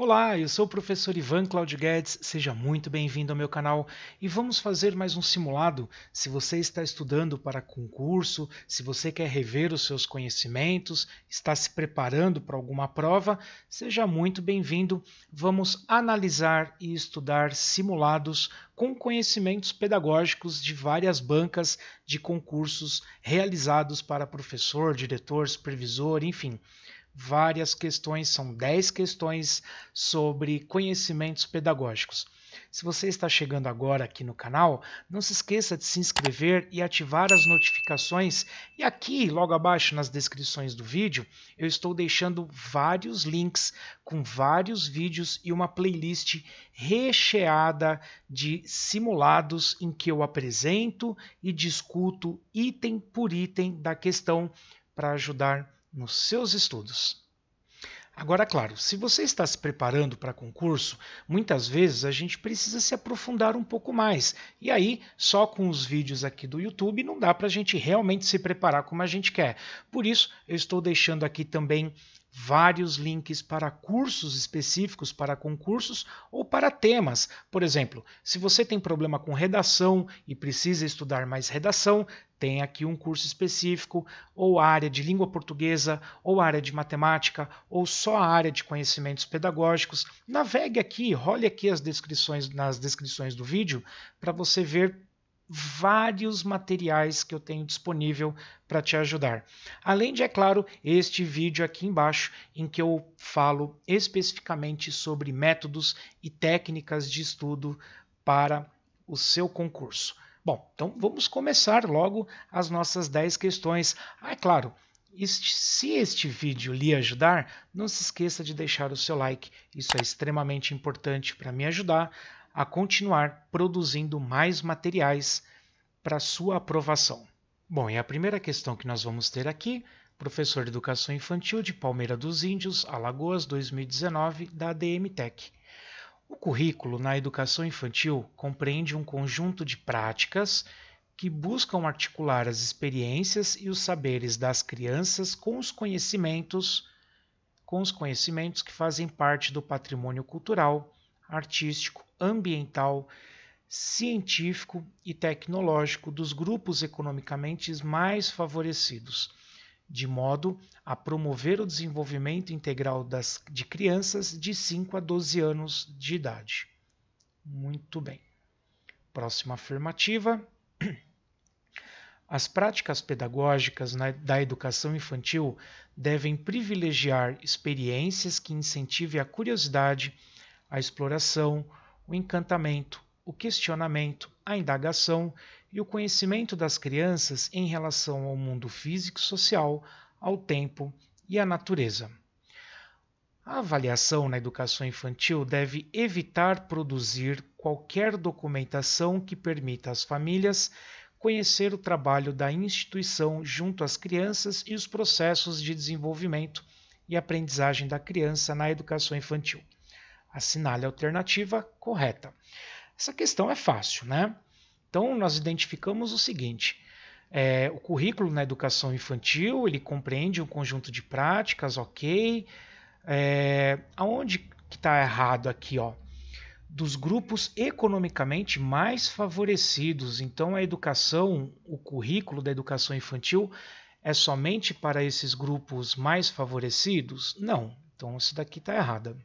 Olá, eu sou o professor Ivan Claudio Guedes, seja muito bem-vindo ao meu canal e vamos fazer mais um simulado. Se você está estudando para concurso, se você quer rever os seus conhecimentos, está se preparando para alguma prova, seja muito bem-vindo. Vamos analisar e estudar simulados com conhecimentos pedagógicos de várias bancas de concursos realizados para professor, diretor, supervisor, enfim várias questões, são 10 questões sobre conhecimentos pedagógicos. Se você está chegando agora aqui no canal, não se esqueça de se inscrever e ativar as notificações. E aqui, logo abaixo nas descrições do vídeo, eu estou deixando vários links com vários vídeos e uma playlist recheada de simulados em que eu apresento e discuto item por item da questão para ajudar nos seus estudos. Agora, claro, se você está se preparando para concurso, muitas vezes a gente precisa se aprofundar um pouco mais. E aí, só com os vídeos aqui do YouTube não dá para a gente realmente se preparar como a gente quer. Por isso, eu estou deixando aqui também vários links para cursos específicos, para concursos ou para temas. Por exemplo, se você tem problema com redação e precisa estudar mais redação, tem aqui um curso específico, ou área de língua portuguesa, ou área de matemática, ou só a área de conhecimentos pedagógicos. Navegue aqui, role aqui as descrições nas descrições do vídeo para você ver vários materiais que eu tenho disponível para te ajudar. Além de, é claro, este vídeo aqui embaixo em que eu falo especificamente sobre métodos e técnicas de estudo para o seu concurso. Bom, então vamos começar logo as nossas 10 questões. Ah, é claro, este, se este vídeo lhe ajudar, não se esqueça de deixar o seu like. Isso é extremamente importante para me ajudar a continuar produzindo mais materiais para sua aprovação. Bom, e a primeira questão que nós vamos ter aqui, professor de Educação Infantil de Palmeira dos Índios, Alagoas, 2019, da ADM Tech. O currículo na educação infantil compreende um conjunto de práticas que buscam articular as experiências e os saberes das crianças com os conhecimentos com os conhecimentos que fazem parte do patrimônio cultural, artístico, ambiental, científico e tecnológico dos grupos economicamente mais favorecidos, de modo a promover o desenvolvimento integral das, de crianças de 5 a 12 anos de idade. Muito bem. Próxima afirmativa. As práticas pedagógicas na, da educação infantil devem privilegiar experiências que incentivem a curiosidade, a exploração, o encantamento, o questionamento, a indagação e o conhecimento das crianças em relação ao mundo físico e social, ao tempo e à natureza. A avaliação na educação infantil deve evitar produzir qualquer documentação que permita às famílias conhecer o trabalho da instituição junto às crianças e os processos de desenvolvimento e aprendizagem da criança na educação infantil. Assinale a alternativa correta. Essa questão é fácil, né? Então, nós identificamos o seguinte. É, o currículo na educação infantil ele compreende um conjunto de práticas, ok? É, aonde que está errado aqui, ó? Dos grupos economicamente mais favorecidos. Então, a educação, o currículo da educação infantil é somente para esses grupos mais favorecidos? Não. Então, isso daqui está errado.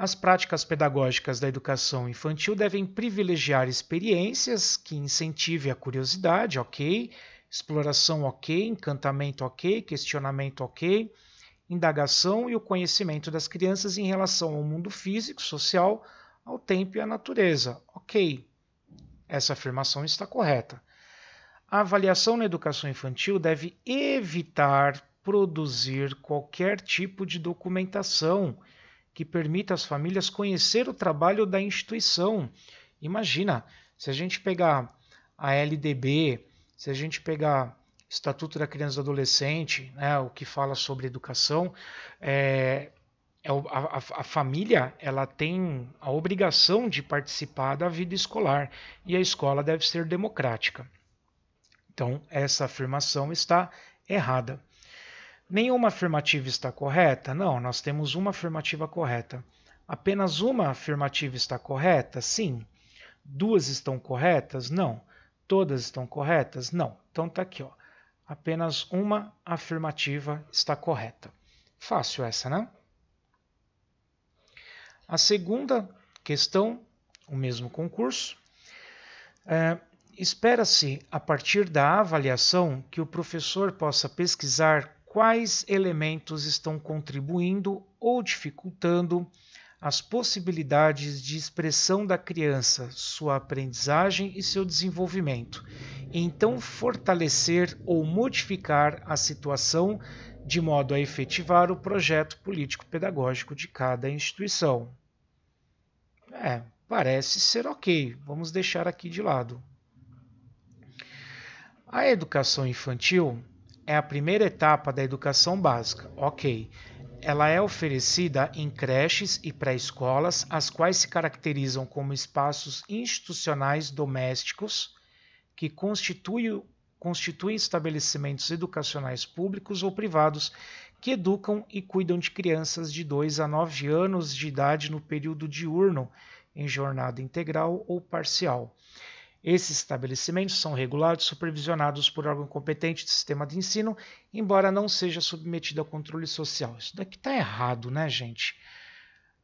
As práticas pedagógicas da educação infantil devem privilegiar experiências que incentivem a curiosidade, ok, exploração, ok, encantamento, ok, questionamento, ok, indagação e o conhecimento das crianças em relação ao mundo físico, social, ao tempo e à natureza, ok. Essa afirmação está correta. A avaliação na educação infantil deve evitar produzir qualquer tipo de documentação que permita às famílias conhecer o trabalho da instituição. Imagina, se a gente pegar a LDB, se a gente pegar o Estatuto da Criança e do Adolescente, né, o que fala sobre educação, é, é a, a, família ela tem a obrigação de participar da vida escolar e a escola deve ser democrática. Então, essa afirmação está errada. Nenhuma afirmativa está correta? Não, nós temos uma afirmativa correta. Apenas uma afirmativa está correta? Sim. Duas estão corretas? Não. Todas estão corretas? Não. Então está aqui, ó. Apenas uma afirmativa está correta. Fácil essa, né? A segunda questão, o mesmo concurso. É, Espera-se, a partir da avaliação, que o professor possa pesquisar quais elementos estão contribuindo ou dificultando as possibilidades de expressão da criança, sua aprendizagem e seu desenvolvimento, e então fortalecer ou modificar a situação de modo a efetivar o projeto político-pedagógico de cada instituição. É, parece ser ok, vamos deixar aqui de lado. A educação infantil é a primeira etapa da educação básica, ok. Ela é oferecida em creches e pré-escolas, as quais se caracterizam como espaços institucionais domésticos que constituem, estabelecimentos educacionais públicos ou privados que educam e cuidam de crianças de 2 a 9 anos de idade no período diurno, em jornada integral ou parcial. Esses estabelecimentos são regulados e supervisionados por órgão competente do sistema de ensino, embora não seja submetido a controle social. Isso daqui está errado, né, gente?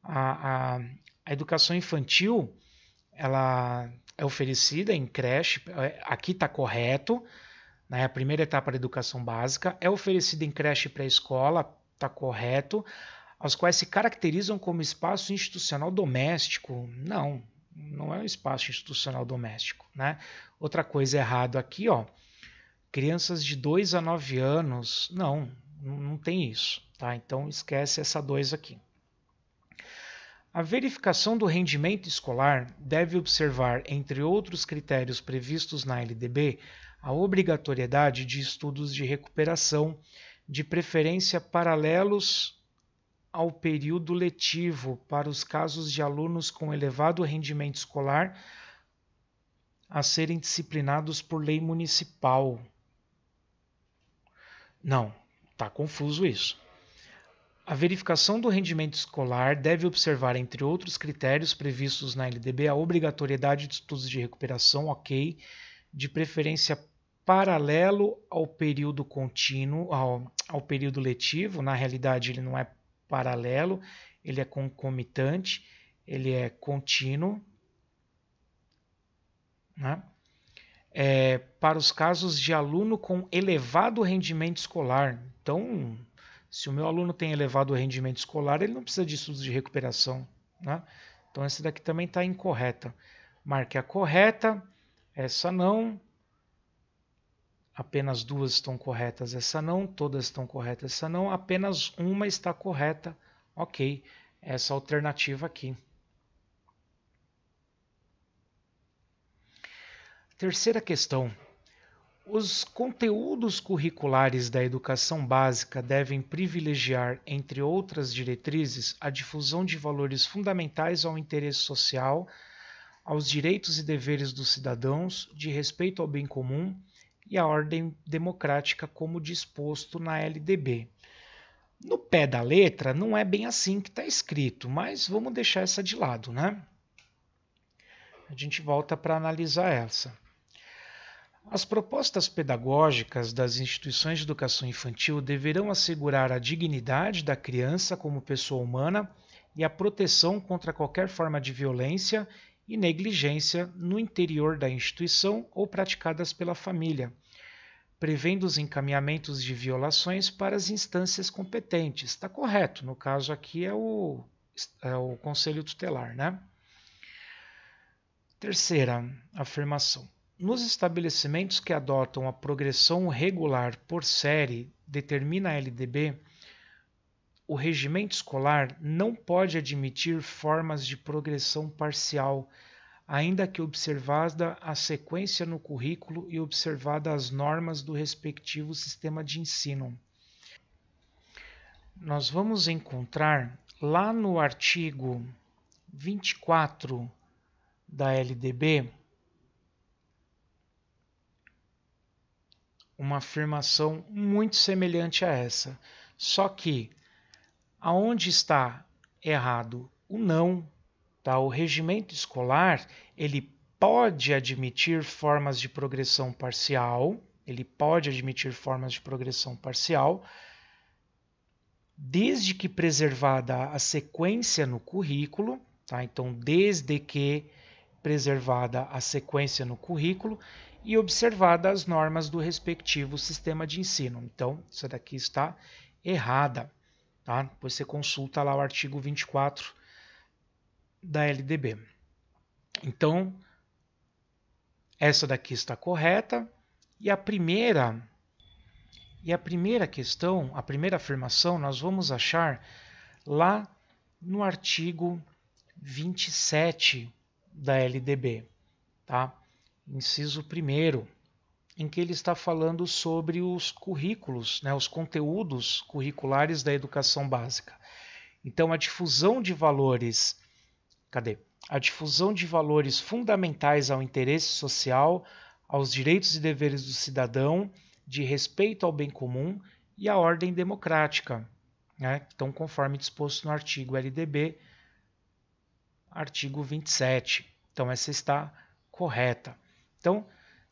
A, a, a, educação infantil ela é oferecida em creche, é, aqui está correto, né? a primeira etapa da educação básica, é oferecida em creche pré-escola, está correto, aos quais se caracterizam como espaço institucional doméstico. Não, não é um espaço institucional doméstico, né? Outra coisa errada aqui, ó, crianças de 2 a 9 anos, não, não tem isso, tá? Então esquece essa 2 aqui. A verificação do rendimento escolar deve observar, entre outros critérios previstos na LDB, a obrigatoriedade de estudos de recuperação, de preferência paralelos ao período letivo para os casos de alunos com elevado rendimento escolar a serem disciplinados por lei municipal. Não, tá confuso isso. A verificação do rendimento escolar deve observar, entre outros critérios previstos na LDB, a obrigatoriedade de estudos de recuperação, ok, de preferência paralelo ao período contínuo, ao, ao período letivo, na realidade ele não é paralelo, ele é concomitante, ele é contínuo. Né? É, para os casos de aluno com elevado rendimento escolar. Então, se o meu aluno tem elevado rendimento escolar, ele não precisa de estudos de recuperação. Né? Então, essa daqui também está incorreta. Marque a correta, essa não, Apenas duas estão corretas, essa não. Todas estão corretas, essa não. Apenas uma está correta. Ok, essa alternativa aqui. Terceira questão. Os conteúdos curriculares da educação básica devem privilegiar, entre outras diretrizes, a difusão de valores fundamentais ao interesse social, aos direitos e deveres dos cidadãos, de respeito ao bem comum e a ordem democrática como disposto na LDB. No pé da letra, não é bem assim que está escrito, mas vamos deixar essa de lado, né? A gente volta para analisar essa. As propostas pedagógicas das instituições de educação infantil deverão assegurar a dignidade da criança como pessoa humana e a proteção contra qualquer forma de violência e negligência no interior da instituição ou praticadas pela família, prevendo os encaminhamentos de violações para as instâncias competentes. Está correto, no caso aqui é o, é o Conselho Tutelar, né? Terceira afirmação. Nos estabelecimentos que adotam a progressão regular por série, determina a LDB, o regimento escolar não pode admitir formas de progressão parcial, ainda que observada a sequência no currículo e observada as normas do respectivo sistema de ensino. Nós vamos encontrar lá no artigo 24 da LDB uma afirmação muito semelhante a essa, só que aonde está errado o não, tá? O regimento escolar, ele pode admitir formas de progressão parcial, ele pode admitir formas de progressão parcial, desde que preservada a sequência no currículo, tá? Então, desde que preservada a sequência no currículo e observada as normas do respectivo sistema de ensino. Então, isso daqui está errada. Tá? Depois você consulta lá o artigo 24 da LDB. Então, essa daqui está correta. E a primeira e a primeira questão, a primeira afirmação, nós vamos achar lá no artigo 27 da LDB, tá? Inciso primeiro em que ele está falando sobre os currículos, né, os conteúdos curriculares da educação básica. Então, a difusão de valores. Cadê? A difusão de valores fundamentais ao interesse social, aos direitos e deveres do cidadão, de respeito ao bem comum e à ordem democrática. Né? Então, conforme disposto no artigo LDB, artigo 27. Então, essa está correta. Então,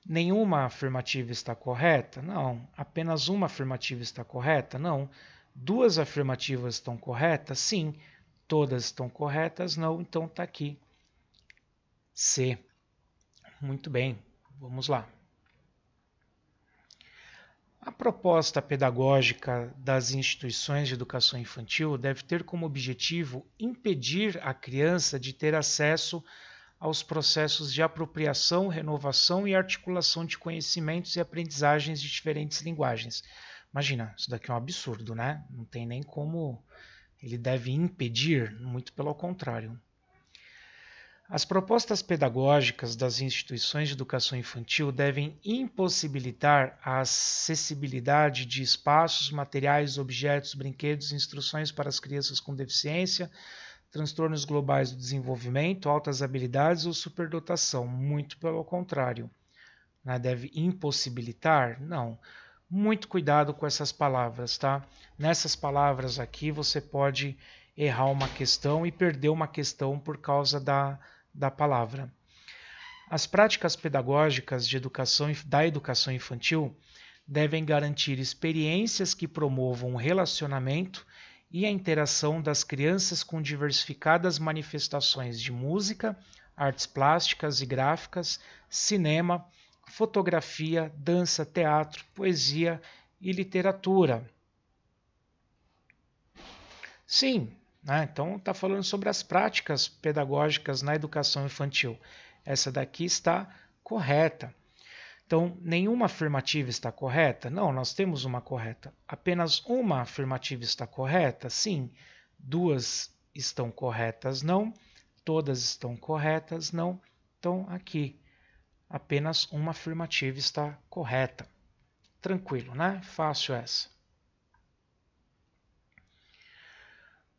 nenhuma afirmativa está correta? Não. Apenas uma afirmativa está correta? Não. Duas afirmativas estão corretas? Sim. Todas estão corretas? Não. Então está aqui. C. Muito bem. Vamos lá. A proposta pedagógica das instituições de educação infantil deve ter como objetivo impedir a criança de ter acesso a aos processos de apropriação, renovação e articulação de conhecimentos e aprendizagens de diferentes linguagens. Imagina, isso daqui é um absurdo, né? Não tem nem como ele deve impedir, muito pelo contrário. As propostas pedagógicas das instituições de educação infantil devem impossibilitar a acessibilidade de espaços, materiais, objetos, brinquedos, e instruções para as crianças com deficiência, transtornos globais do desenvolvimento, altas habilidades ou superdotação. Muito pelo contrário. Né? Deve impossibilitar? Não. Muito cuidado com essas palavras, tá? Nessas palavras aqui você pode errar uma questão e perder uma questão por causa da, da palavra. As práticas pedagógicas de educação, da educação infantil devem garantir experiências que promovam o relacionamento e a interação das crianças com diversificadas manifestações de música, artes plásticas e gráficas, cinema, fotografia, dança, teatro, poesia e literatura. Sim, né? então está falando sobre as práticas pedagógicas na educação infantil. Essa daqui está correta. Então, nenhuma afirmativa está correta? Não, nós temos uma correta. Apenas uma afirmativa está correta? Sim. Duas estão corretas? Não. Todas estão corretas? Não. Então, aqui, apenas uma afirmativa está correta. Tranquilo, né? Fácil essa.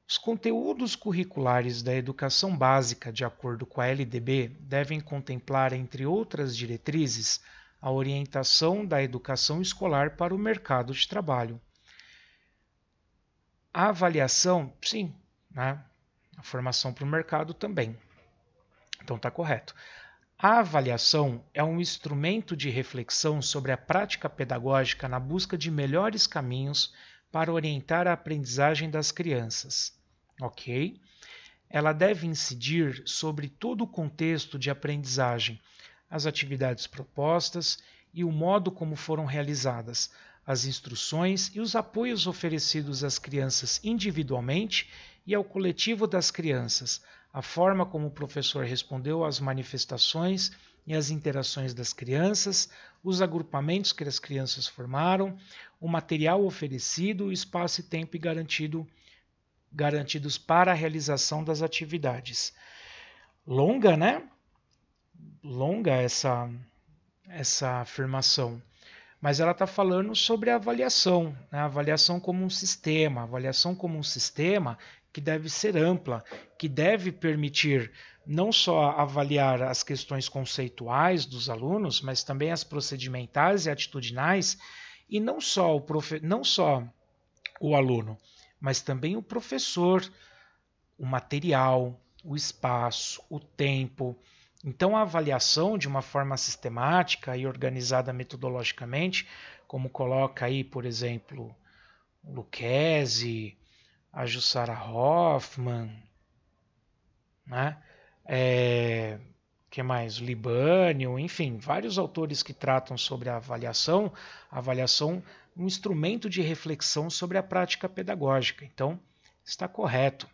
Os conteúdos curriculares da educação básica, de acordo com a LDB, devem contemplar, entre outras diretrizes, a orientação da educação escolar para o mercado de trabalho. A avaliação, sim, né? a formação para o mercado também. Então está correto. A avaliação é um instrumento de reflexão sobre a prática pedagógica na busca de melhores caminhos para orientar a aprendizagem das crianças. Ok? Ela deve incidir sobre todo o contexto de aprendizagem, as atividades propostas e o modo como foram realizadas, as instruções e os apoios oferecidos às crianças individualmente e ao coletivo das crianças, a forma como o professor respondeu às manifestações e às interações das crianças, os agrupamentos que as crianças formaram, o material oferecido, o espaço e tempo garantido, garantidos para a realização das atividades. Longa, né? longa essa, essa afirmação, mas ela está falando sobre a avaliação, né? a avaliação como um sistema, a avaliação como um sistema que deve ser ampla, que deve permitir não só avaliar as questões conceituais dos alunos, mas também as procedimentais e atitudinais, e não só o, profe não só o aluno, mas também o professor, o material, o espaço, o tempo, então, a avaliação de uma forma sistemática e organizada metodologicamente, como coloca aí, por exemplo, Lucchese, a Jussara Hoffman, né? É, que mais? Libânio, enfim, vários autores que tratam sobre a avaliação, a avaliação um instrumento de reflexão sobre a prática pedagógica. Então, está correto.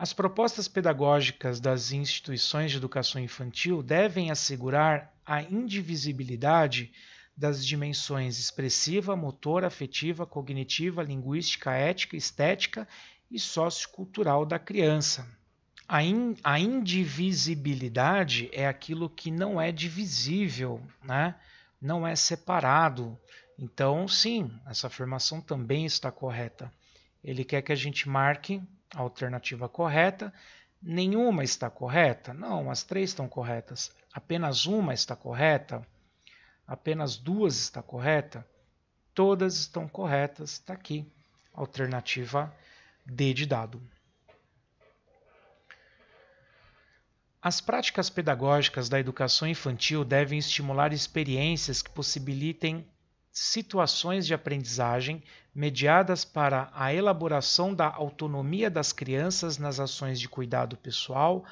As propostas pedagógicas das instituições de educação infantil devem assegurar a indivisibilidade das dimensões expressiva, motor, afetiva, cognitiva, linguística, ética, estética e sociocultural da criança. A, in, a indivisibilidade é aquilo que não é divisível, né? não é separado. Então, sim, essa afirmação também está correta. Ele quer que a gente marque a alternativa correta, nenhuma está correta? Não, as três estão corretas. Apenas uma está correta? Apenas duas está correta? Todas estão corretas, está aqui. Alternativa D de dado. As práticas pedagógicas da educação infantil devem estimular experiências que possibilitem situações de aprendizagem mediadas para a elaboração da autonomia das crianças nas ações de cuidado pessoal,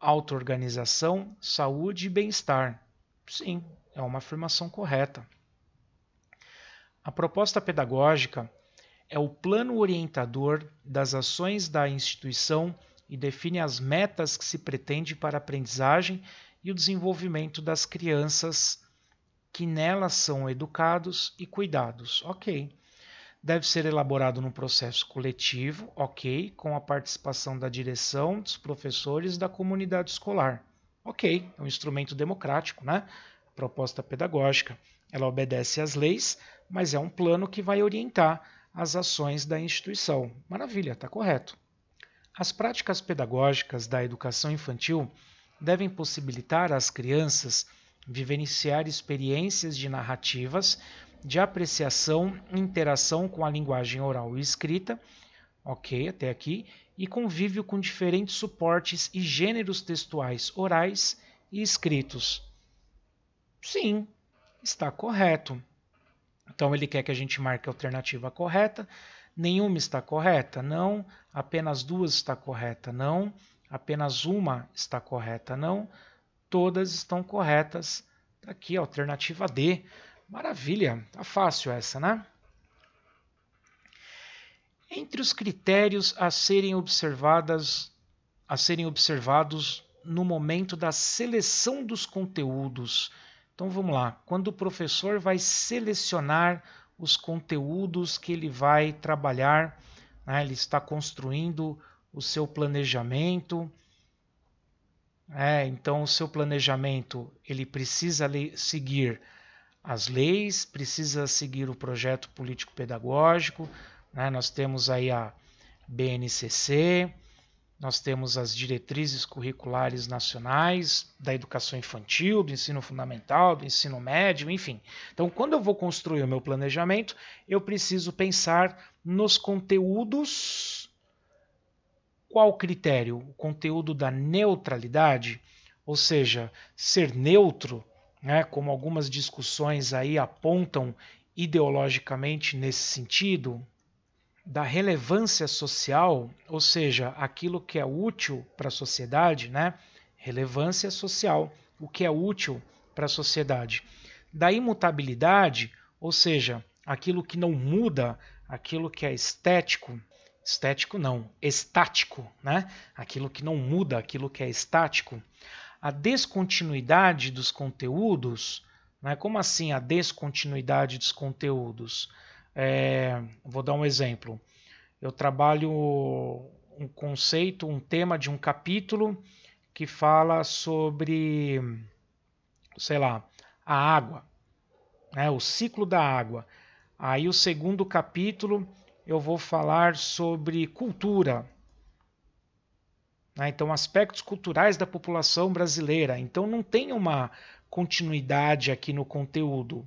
autoorganização, saúde e bem-estar. Sim, é uma afirmação correta. A proposta pedagógica é o plano orientador das ações da instituição e define as metas que se pretende para a aprendizagem e o desenvolvimento das crianças que nelas são educados e cuidados. Ok. Deve ser elaborado no processo coletivo, ok, com a participação da direção, dos professores da comunidade escolar. Ok, é um instrumento democrático, né? Proposta é pedagógica. Ela obedece às leis, mas é um plano que vai orientar as ações da instituição. Maravilha, está correto. As práticas pedagógicas da educação infantil devem possibilitar às crianças vivenciar experiências de narrativas, de apreciação, interação com a linguagem oral e escrita, ok, até aqui, e convívio com diferentes suportes e gêneros textuais orais e escritos. Sim, está correto. Então ele quer que a gente marque a alternativa correta. Nenhuma está correta? Não. Apenas duas está correta? Não. Apenas uma está correta? Não. Todas estão corretas. Tá aqui, alternativa D. Maravilha, tá fácil essa, né? Entre os critérios a serem observadas, a serem observados no momento da seleção dos conteúdos. Então vamos lá, quando o professor vai selecionar os conteúdos que ele vai trabalhar, né? ele está construindo o seu planejamento, é, então o seu planejamento ele precisa seguir as leis, precisa seguir o projeto político-pedagógico. Né? Nós temos aí a BNCC, nós temos as diretrizes curriculares nacionais da educação infantil, do ensino fundamental, do ensino médio, enfim. Então, quando eu vou construir o meu planejamento, eu preciso pensar nos conteúdos qual critério? O conteúdo da neutralidade, ou seja, ser neutro, né, como algumas discussões aí apontam ideologicamente nesse sentido, da relevância social, ou seja, aquilo que é útil para a sociedade, né? Relevância social, o que é útil para a sociedade. Da imutabilidade, ou seja, aquilo que não muda, aquilo que é estético, Estético não, estático, né? Aquilo que não muda, aquilo que é estático. A descontinuidade dos conteúdos, né? Como assim a descontinuidade dos conteúdos? É, vou dar um exemplo. Eu trabalho um conceito, um tema de um capítulo que fala sobre, sei lá, a água, né? o ciclo da água. Aí o segundo capítulo eu vou falar sobre cultura. Né? Então, aspectos culturais da população brasileira. Então, não tem uma continuidade aqui no conteúdo.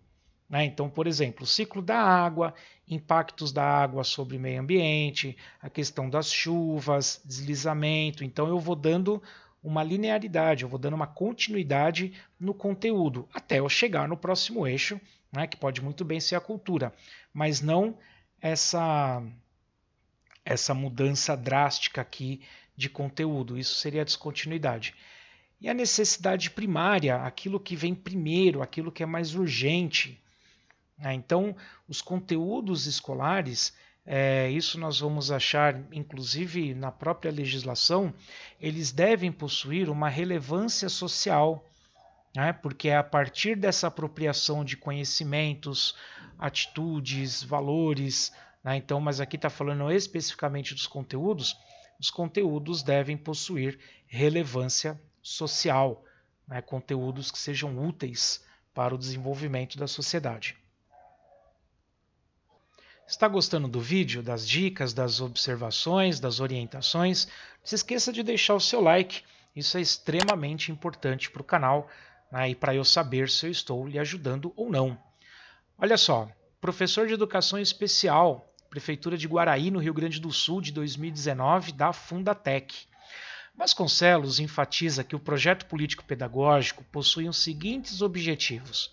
Né? Então, por exemplo, o ciclo da água, impactos da água sobre o meio ambiente, a questão das chuvas, deslizamento. Então, eu vou dando uma linearidade, eu vou dando uma continuidade no conteúdo, até eu chegar no próximo eixo, né? que pode muito bem ser a cultura, mas não essa essa mudança drástica aqui de conteúdo. Isso seria a descontinuidade. E a necessidade primária, aquilo que vem primeiro, aquilo que é mais urgente. Né? Então, os conteúdos escolares, é, isso nós vamos achar, inclusive na própria legislação, eles devem possuir uma relevância social né? porque é a partir dessa apropriação de conhecimentos, atitudes, valores, né? então, mas aqui está falando especificamente dos conteúdos, os conteúdos devem possuir relevância social, né? conteúdos que sejam úteis para o desenvolvimento da sociedade. Está gostando do vídeo, das dicas, das observações, das orientações? Não se esqueça de deixar o seu like, isso é extremamente importante para o canal né, e para eu saber se eu estou lhe ajudando ou não. Olha só, professor de educação especial, Prefeitura de Guaraí, no Rio Grande do Sul, de 2019, da Fundatec. Vasconcelos enfatiza que o projeto político-pedagógico possui os seguintes objetivos: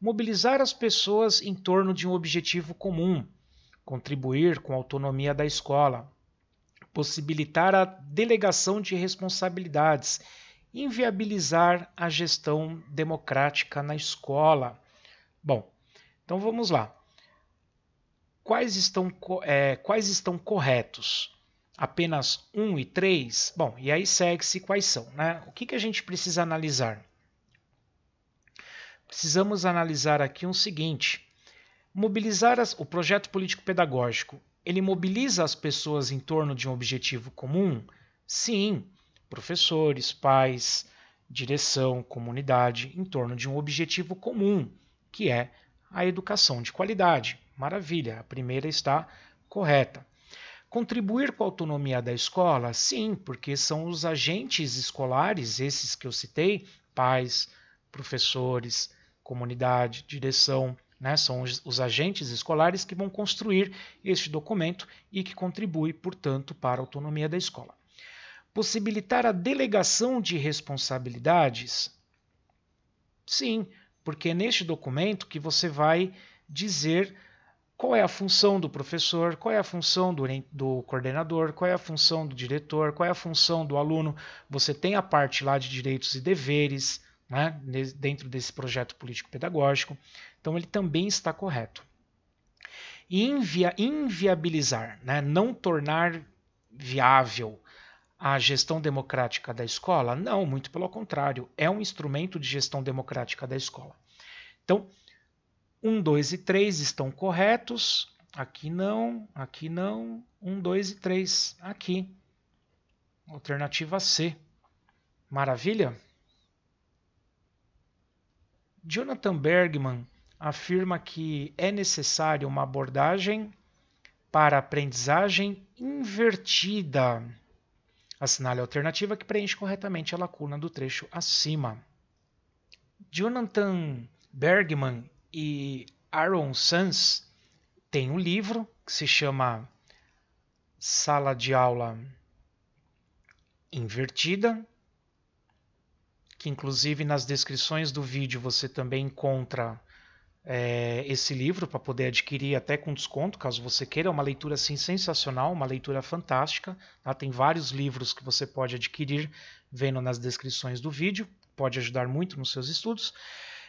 mobilizar as pessoas em torno de um objetivo comum, contribuir com a autonomia da escola, possibilitar a delegação de responsabilidades inviabilizar a gestão democrática na escola. Bom, então vamos lá. Quais estão, é, quais estão corretos? Apenas 1 e 3? Bom, e aí segue-se quais são. Né? O que, que a gente precisa analisar? Precisamos analisar aqui o um seguinte. Mobilizar as, o projeto político-pedagógico, ele mobiliza as pessoas em torno de um objetivo comum? Sim, professores, pais, direção, comunidade, em torno de um objetivo comum, que é a educação de qualidade. Maravilha, a primeira está correta. Contribuir com a autonomia da escola? Sim, porque são os agentes escolares, esses que eu citei, pais, professores, comunidade, direção, né? são os, os agentes escolares que vão construir este documento e que contribui, portanto, para a autonomia da escola possibilitar a delegação de responsabilidades? Sim, porque é neste documento que você vai dizer qual é a função do professor, qual é a função do, do, coordenador, qual é a função do diretor, qual é a função do aluno. Você tem a parte lá de direitos e deveres né, dentro desse projeto político-pedagógico. Então, ele também está correto. Invia, inviabilizar, né, não tornar viável a gestão democrática da escola? Não, muito pelo contrário, é um instrumento de gestão democrática da escola. Então, 1, 2 e 3 estão corretos. Aqui não, aqui não. 1, 2 e 3, aqui. Alternativa C. Maravilha? Jonathan Bergman afirma que é necessária uma abordagem para aprendizagem invertida. Assinale a alternativa que preenche corretamente a lacuna do trecho acima. Jonathan Bergman e Aaron Sanz têm um livro que se chama Sala de Aula Invertida, que inclusive nas descrições do vídeo você também encontra é, esse livro para poder adquirir até com desconto, caso você queira. É uma leitura assim sensacional, uma leitura fantástica. Tá? Tem vários livros que você pode adquirir vendo nas descrições do vídeo, pode ajudar muito nos seus estudos.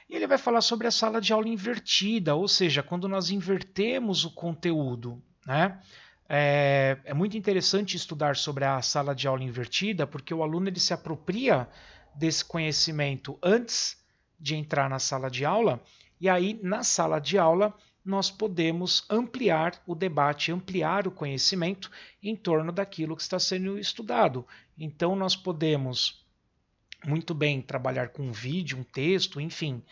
E ele vai falar sobre a sala de aula invertida, ou seja, quando nós invertemos o conteúdo, né? É, é muito interessante estudar sobre a sala de aula invertida, porque o aluno ele se apropria desse conhecimento antes de entrar na sala de aula e aí, na sala de aula, nós podemos ampliar o debate, ampliar o conhecimento em torno daquilo que está sendo estudado. Então, nós podemos muito bem trabalhar com um vídeo, um texto, enfim,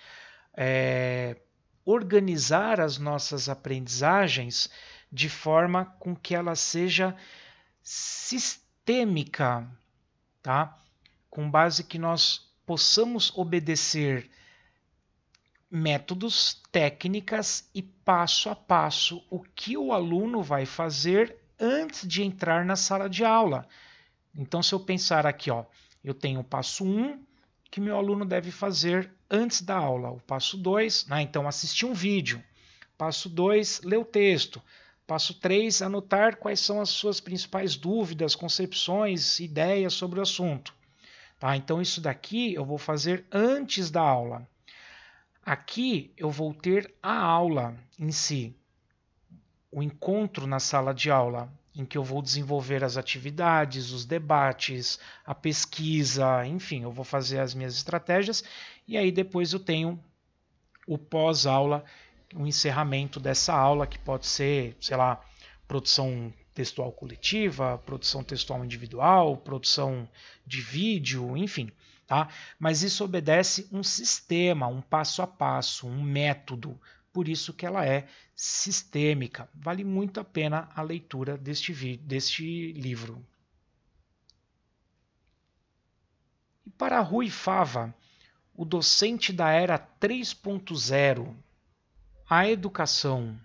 é, organizar as nossas aprendizagens de forma com que ela seja sistêmica, tá? Com base que nós possamos obedecer métodos, técnicas e passo a passo o que o aluno vai fazer antes de entrar na sala de aula. Então, se eu pensar aqui, ó, eu tenho o passo 1 que meu aluno deve fazer antes da aula, o passo 2, né, então assistir um vídeo, passo 2, ler o texto, passo 3, anotar quais são as suas principais dúvidas, concepções, ideias sobre o assunto. Tá, então, isso daqui eu vou fazer antes da aula. Aqui eu vou ter a aula em si, o encontro na sala de aula, em que eu vou desenvolver as atividades, os debates, a pesquisa, enfim, eu vou fazer as minhas estratégias e aí depois eu tenho o pós-aula, o encerramento dessa aula que pode ser, sei lá, produção textual coletiva, produção textual individual, produção de vídeo, enfim tá? Mas isso obedece um sistema, um passo a passo, um método. Por isso que ela é sistêmica. Vale muito a pena a leitura deste, deste livro. E para Rui Fava, o docente da era 3.0, a educação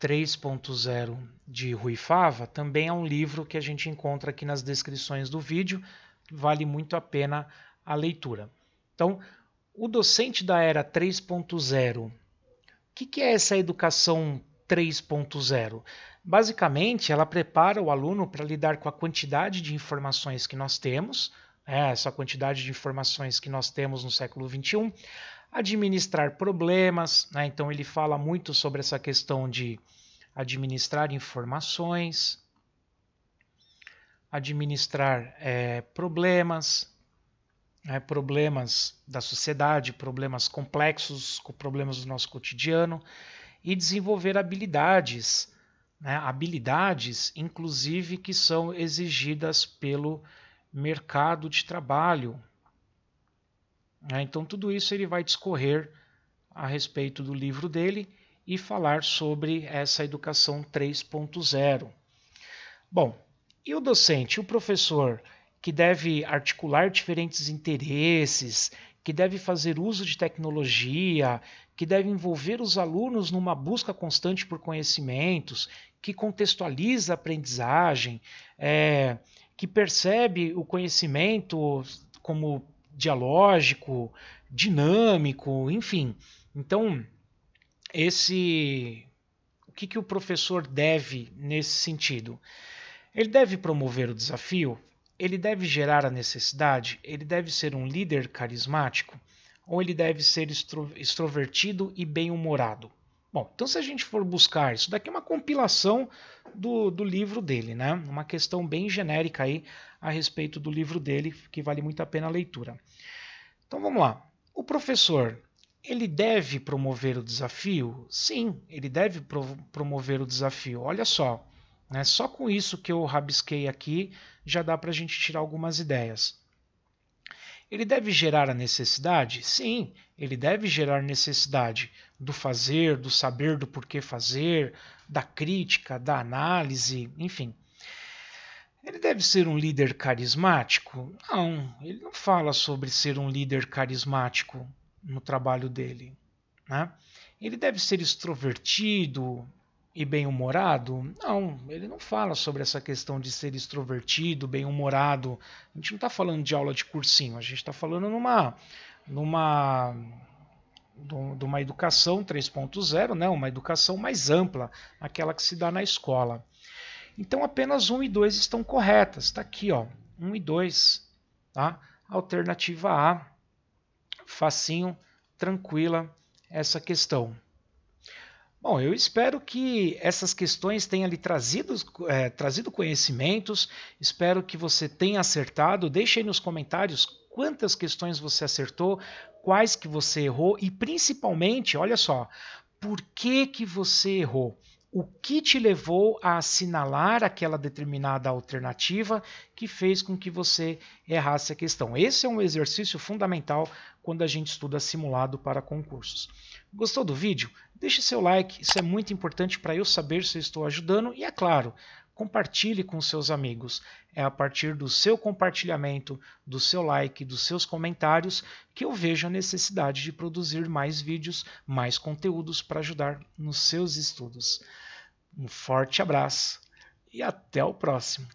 3.0 de Rui Fava também é um livro que a gente encontra aqui nas descrições do vídeo vale muito a pena a leitura. Então, o docente da era 3.0, o que, que é essa educação 3.0? Basicamente, ela prepara o aluno para lidar com a quantidade de informações que nós temos, né, essa quantidade de informações que nós temos no século XXI, administrar problemas, né, então ele fala muito sobre essa questão de administrar informações, administrar é, problemas, é, problemas da sociedade, problemas complexos, problemas do nosso cotidiano e desenvolver habilidades, né, habilidades, inclusive que são exigidas pelo mercado de trabalho. É, então tudo isso ele vai discorrer a respeito do livro dele e falar sobre essa educação 3.0. Bom, e o docente, o professor, que deve articular diferentes interesses, que deve fazer uso de tecnologia, que deve envolver os alunos numa busca constante por conhecimentos, que contextualiza a aprendizagem, é, que percebe o conhecimento como dialógico, dinâmico, enfim. Então, esse o que, que o professor deve nesse sentido? Ele deve promover o desafio? Ele deve gerar a necessidade? Ele deve ser um líder carismático? Ou ele deve ser extro extrovertido e bem-humorado? Bom, então se a gente for buscar, isso daqui é uma compilação do, do livro dele, né? Uma questão bem genérica aí a respeito do livro dele, que vale muito a pena a leitura. Então vamos lá. O professor, ele deve promover o desafio? Sim, ele deve pro promover o desafio. Olha só, né? Só com isso que eu rabisquei aqui já dá para a gente tirar algumas ideias. Ele deve gerar a necessidade? Sim, ele deve gerar necessidade do fazer, do saber do porquê fazer, da crítica, da análise, enfim. Ele deve ser um líder carismático? Não, ele não fala sobre ser um líder carismático no trabalho dele. Né? Ele deve ser extrovertido, e bem-humorado? Não, ele não fala sobre essa questão de ser extrovertido, bem-humorado. A gente não está falando de aula de cursinho, a gente está falando numa, numa, de uma educação 3.0, né? uma educação mais ampla, aquela que se dá na escola. Então apenas 1 e 2 estão corretas, está aqui, ó, 1 e 2, tá? Alternativa A, facinho, tranquila essa questão. Bom, eu espero que essas questões tenham lhe trazido, é, trazido conhecimentos, espero que você tenha acertado. Deixe aí nos comentários quantas questões você acertou, quais que você errou e principalmente, olha só, por que, que você errou? O que te levou a assinalar aquela determinada alternativa que fez com que você errasse a questão? Esse é um exercício fundamental quando a gente estuda simulado para concursos. Gostou do vídeo? Deixe seu like, isso é muito importante para eu saber se estou ajudando e, é claro, compartilhe com seus amigos. É a partir do seu compartilhamento, do seu like, dos seus comentários que eu vejo a necessidade de produzir mais vídeos, mais conteúdos para ajudar nos seus estudos. Um forte abraço e até o próximo!